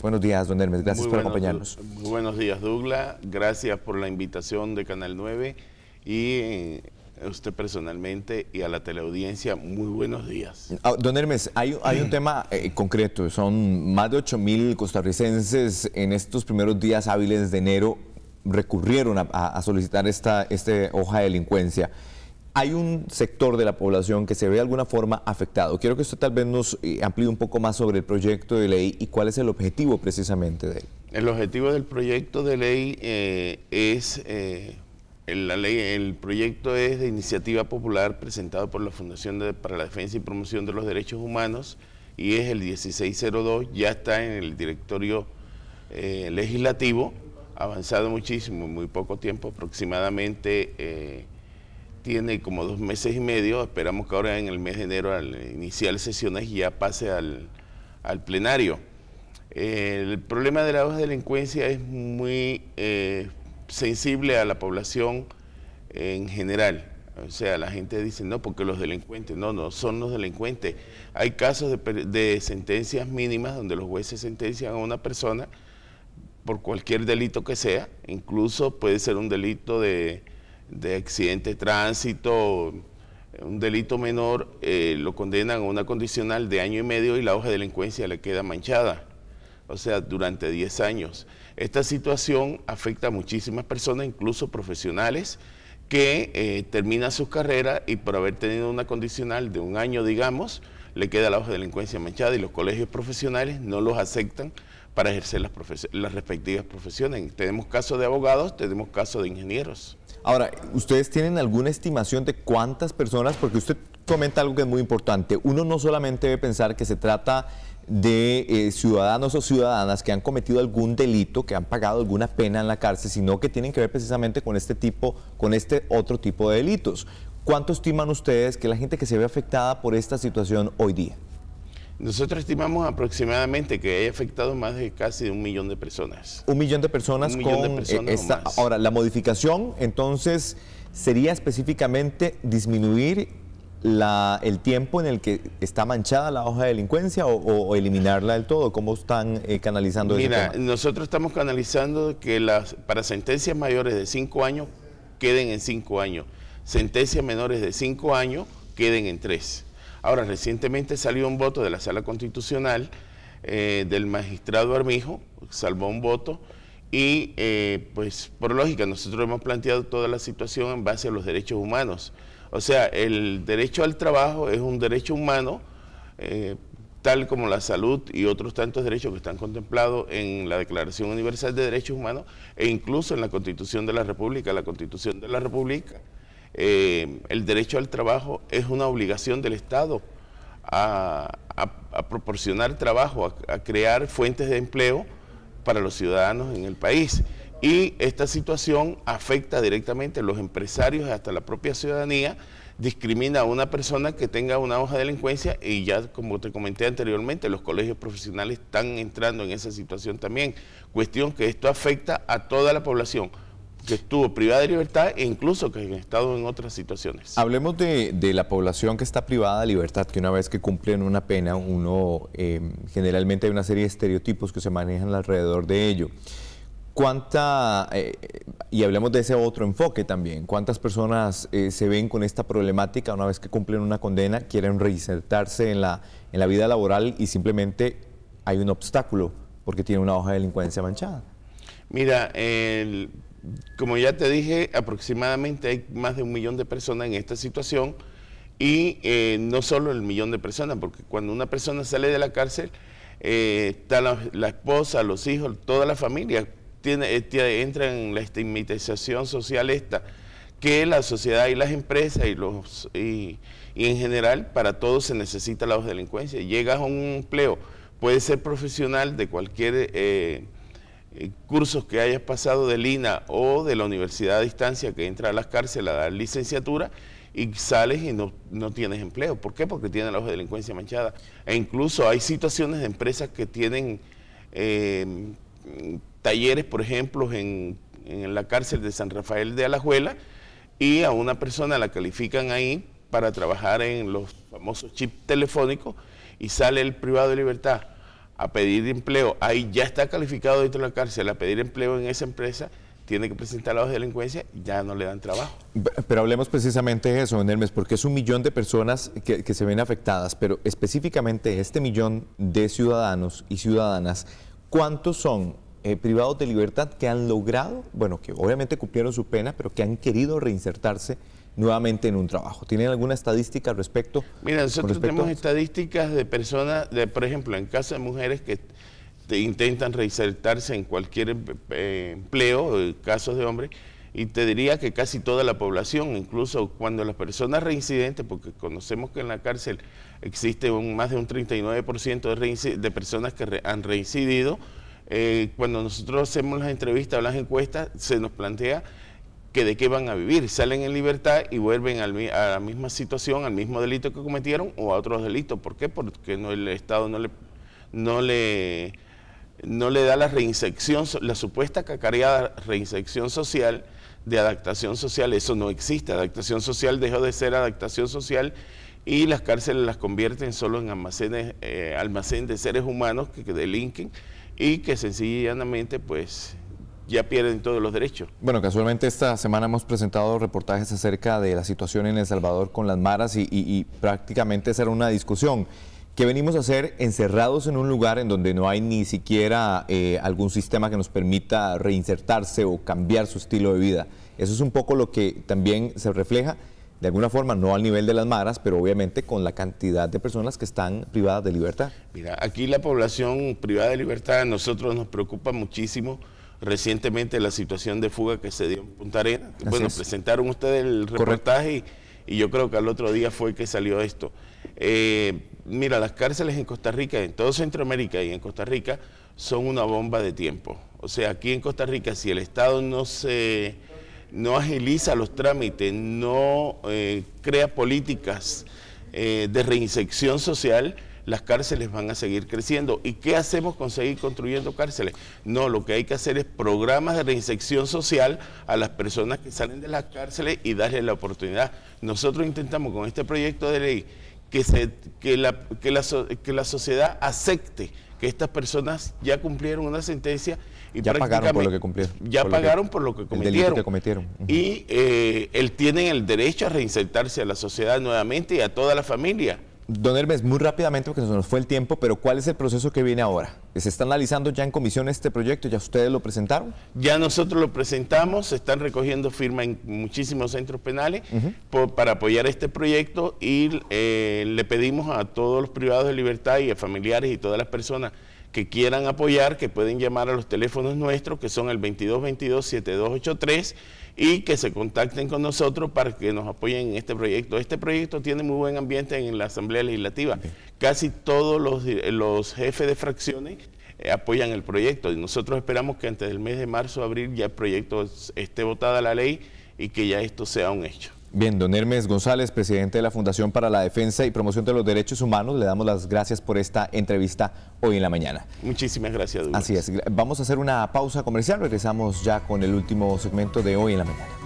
Buenos días, don Hermes. Gracias por acompañarnos. Muy buenos días, Douglas. Gracias por la invitación de Canal 9 y eh, usted personalmente y a la teleaudiencia, muy buenos días. Ah, don Hermes, hay, un tema eh, concreto. Son más de 8 mil costarricenses en estos primeros días hábiles de enero recurrieron a, solicitar esta, esta hoja de delincuencia hay un sector de la población que se ve de alguna forma afectado. Quiero que usted tal vez nos eh, amplíe un poco más sobre el proyecto de ley y cuál es el objetivo precisamente de él. El objetivo del proyecto de ley eh, es, eh, la ley, el proyecto es de iniciativa popular presentado por la Fundación para la Defensa y Promoción de los Derechos Humanos y es el 1602, ya está en el directorio legislativo, avanzado muchísimo, muy poco tiempo, aproximadamente tiene como dos meses y medio, esperamos que ahora en el mes de enero al iniciar sesiones ya pase al, plenario. el problema de la delincuencia es muy eh, sensible a la población en general. O sea, la gente dice, no, porque los delincuentes, no, no, son los delincuentes. Hay casos de sentencias mínimas donde los jueces sentencian a una persona por cualquier delito que sea, incluso puede ser un delito de de accidente de tránsito, un delito menor, eh, lo condenan a una condicional de año y medio y la hoja de delincuencia le queda manchada. O sea, durante 10 años. Esta situación afecta a muchísimas personas, incluso profesionales, que eh, terminan su carrera y por haber tenido una condicional de un año, digamos, le queda la hoja de delincuencia manchada y los colegios profesionales no los aceptan para ejercer las, respectivas profesiones. Tenemos casos de abogados, tenemos casos de ingenieros. Ahora, ¿ustedes tienen alguna estimación de cuántas personas? Porque usted comenta algo que es muy importante. Uno no solamente debe pensar que se trata de eh, ciudadanos o ciudadanas que han cometido algún delito, que han pagado alguna pena en la cárcel, sino que tienen que ver precisamente con este tipo, con este otro tipo de delitos. ¿Cuánto estiman ustedes que la gente que se ve afectada por esta situación hoy día? Nosotros estimamos aproximadamente que haya afectado más de casi un millón de personas. Un millón de personas con de eh, personas Ahora, la modificación entonces sería específicamente disminuir la, el tiempo en el que está manchada la hoja de delincuencia o, eliminarla del todo? ¿Cómo están eh, canalizando eso? Mira, nosotros estamos canalizando que las para sentencias mayores de cinco años queden en cinco años, sentencias menores de cinco años queden en tres. Ahora, recientemente salió un voto de la Sala Constitucional eh, del magistrado Armijo, salvó un voto, y eh, pues por lógica nosotros hemos planteado toda la situación en base a los derechos humanos. O sea, el derecho al trabajo es un derecho humano, eh, tal como la salud y otros tantos derechos que están contemplados en la Declaración Universal de Derechos Humanos e incluso en la Constitución de la República, la Constitución de la República eh, el derecho al trabajo es una obligación del Estado a, proporcionar trabajo, a, a, crear fuentes de empleo para los ciudadanos en el país. Y esta situación afecta directamente a los empresarios hasta la propia ciudadanía, discrimina a una persona que tenga una hoja de delincuencia y ya como te comenté anteriormente, los colegios profesionales están entrando en esa situación también. Cuestión que esto afecta a toda la población que estuvo privada de libertad e incluso que han estado en otras situaciones. Hablemos de, de, la población que está privada de libertad, que una vez que cumplen una pena, uno eh, generalmente hay una serie de estereotipos que se manejan alrededor de ello. ¿Cuánta, eh, y hablemos de ese otro enfoque también, cuántas personas eh, se ven con esta problemática una vez que cumplen una condena, quieren reinsertarse en la, en la vida laboral y simplemente hay un obstáculo porque tiene una hoja de delincuencia manchada? Mira, el como ya te dije, aproximadamente hay más de un millón de personas en esta situación y eh, no solo el millón de personas, porque cuando una persona sale de la cárcel, eh, está la, esposa, los hijos, toda la familia eh, entra en la estigmatización social esta, que la sociedad y las empresas y los y, en general para todos se necesita la delincuencia. Llegas a un empleo, puede ser profesional de cualquier... Eh, cursos que hayas pasado del INA o de la universidad a distancia que entra a las cárceles a dar licenciatura y sales y no, tienes empleo. ¿Por qué? Porque tienen la hoja de delincuencia manchada. E incluso hay situaciones de empresas que tienen eh, talleres, por ejemplo, en la cárcel de San Rafael de Alajuela y a una persona la califican ahí para trabajar en los famosos chips telefónicos y sale el privado de libertad a pedir empleo, ahí ya está calificado dentro de la cárcel, a pedir empleo en esa empresa, tiene que presentar la hoja de delincuencia, ya no le dan trabajo. Pero hablemos precisamente de eso, don Hermes, porque es un millón de personas que, se ven afectadas, pero específicamente este millón de ciudadanos y ciudadanas, ¿cuántos son eh, privados de libertad que han logrado, bueno, que obviamente cumplieron su pena, pero que han querido reinsertarse nuevamente en un trabajo. ¿Tienen alguna estadística al respecto? Mira, nosotros tenemos estadísticas de personas, de, por ejemplo, en casos de mujeres que intentan reinsertarse en cualquier eh, empleo, eh, casos de hombres, y te diría que casi toda la población, incluso cuando las personas reincidentes, porque conocemos que en la cárcel existe un, más de un 39% de, personas que han reincidido, eh, cuando nosotros hacemos las entrevistas o las encuestas, se nos plantea que de qué van a vivir. Salen en libertad y vuelven a la misma situación, al mismo delito que cometieron o a otros delitos. ¿Por qué? Porque el Estado no le, no le, da la reinsección la supuesta cacareada reinsección social de adaptación social. Eso no existe. Adaptación social dejó de ser adaptación social y las cárceles las convierten solo en almacenes, eh, almacén de seres humanos que delinquen y que sencillamente pues ya pierden todos los derechos. Bueno, casualmente esta semana hemos presentado reportajes acerca de la situación en El Salvador con las maras y, prácticamente esa era una discusión. ¿Qué venimos a hacer encerrados en un lugar en donde no hay ni siquiera eh, algún sistema que nos permita reinsertarse o cambiar su estilo de vida? Eso es un poco lo que también se refleja, de alguna forma, no al nivel de las maras, pero obviamente con la cantidad de personas que están privadas de libertad. Mira, aquí la población privada de libertad a nosotros nos preocupa muchísimo recientemente la situación de fuga que se dio en Punta Arena. bueno, presentaron ustedes el reportaje y, yo creo que al otro día fue que salió esto. Eh, mira, las cárceles en Costa Rica, en todo Centroamérica y en Costa Rica, son una bomba de tiempo. O sea, aquí en Costa Rica, si el Estado no se no agiliza los trámites, no eh, crea políticas eh, de reinserción social, las cárceles van a seguir creciendo. ¿Y qué hacemos con seguir construyendo cárceles? No, lo que hay que hacer es programas de reinserción social a las personas que salen de las cárceles y darles la oportunidad. Nosotros intentamos con este proyecto de ley que, se, que, la, que, la, que la sociedad acepte que estas personas ya cumplieron una sentencia y ya pagaron por lo que cumplieron. Ya pagaron por lo que cometieron. Y eh, él tienen el derecho a reinsertarse a la sociedad nuevamente y a toda la familia. Don Hermes, muy rápidamente, porque nos fue el tiempo, pero ¿cuál es el proceso que viene ahora? ¿Se está analizando ya en comisión este proyecto? ¿Ya ustedes lo presentaron? Ya nosotros lo presentamos, se están recogiendo firmas en muchísimos centros penales para apoyar este proyecto y eh, le pedimos a todos los privados de libertad y a familiares y todas las personas que quieran apoyar, que pueden llamar a los teléfonos nuestros, que son el 2222-7283, y que se contacten con nosotros para que nos apoyen en este proyecto. Este proyecto tiene muy buen ambiente en la Asamblea Legislativa. Casi todos los, los jefes de fracciones eh, apoyan el proyecto. Y nosotros esperamos que antes del mes de marzo, o abril, ya el proyecto esté votada la ley y que ya esto sea un hecho. Bien, don Hermes González, presidente de la Fundación para la Defensa y Promoción de los Derechos Humanos, le damos las gracias por esta entrevista hoy en la mañana. Muchísimas gracias. Douglas. Así es, vamos a hacer una pausa comercial, regresamos ya con el último segmento de hoy en la mañana.